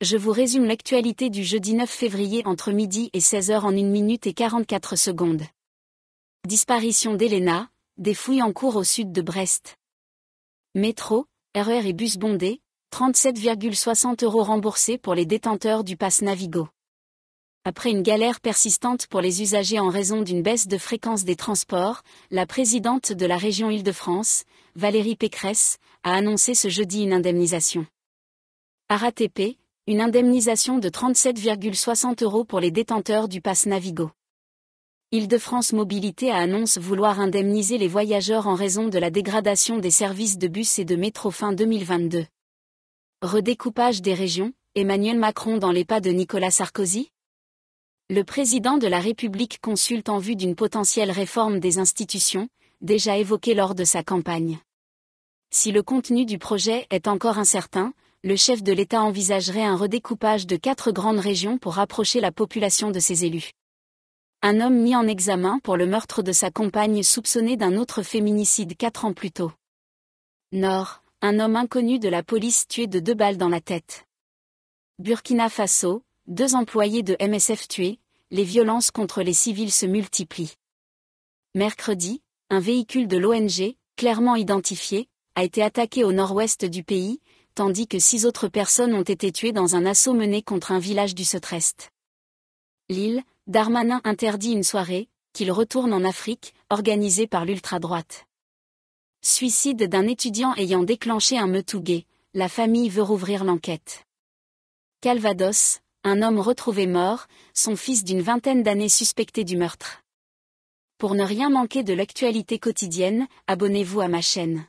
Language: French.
je vous résume l'actualité du jeudi 9 février entre midi et 16h en 1 minute et 44 secondes. Disparition d'Elena, des fouilles en cours au sud de Brest. Métro, RER e et bus bondés, 37,60 euros remboursés pour les détenteurs du pass Navigo. Après une galère persistante pour les usagers en raison d'une baisse de fréquence des transports, la présidente de la région Île-de-France, Valérie Pécresse, a annoncé ce jeudi une indemnisation. RATP, une indemnisation de 37,60 euros pour les détenteurs du pass Navigo. Île-de-France Mobilité a annoncé vouloir indemniser les voyageurs en raison de la dégradation des services de bus et de métro fin 2022. Redécoupage des régions, Emmanuel Macron dans les pas de Nicolas Sarkozy Le président de la République consulte en vue d'une potentielle réforme des institutions, déjà évoquée lors de sa campagne. Si le contenu du projet est encore incertain, le chef de l'État envisagerait un redécoupage de quatre grandes régions pour rapprocher la population de ses élus. Un homme mis en examen pour le meurtre de sa compagne soupçonnée d'un autre féminicide quatre ans plus tôt. Nord, un homme inconnu de la police tué de deux balles dans la tête. Burkina Faso, deux employés de MSF tués, les violences contre les civils se multiplient. Mercredi, un véhicule de l'ONG, clairement identifié, a été attaqué au nord-ouest du pays, tandis que six autres personnes ont été tuées dans un assaut mené contre un village du Setrest. Lille, Darmanin interdit une soirée, qu'il retourne en Afrique, organisée par l'ultra-droite. Suicide d'un étudiant ayant déclenché un meutougay, la famille veut rouvrir l'enquête. Calvados, un homme retrouvé mort, son fils d'une vingtaine d'années suspecté du meurtre. Pour ne rien manquer de l'actualité quotidienne, abonnez-vous à ma chaîne.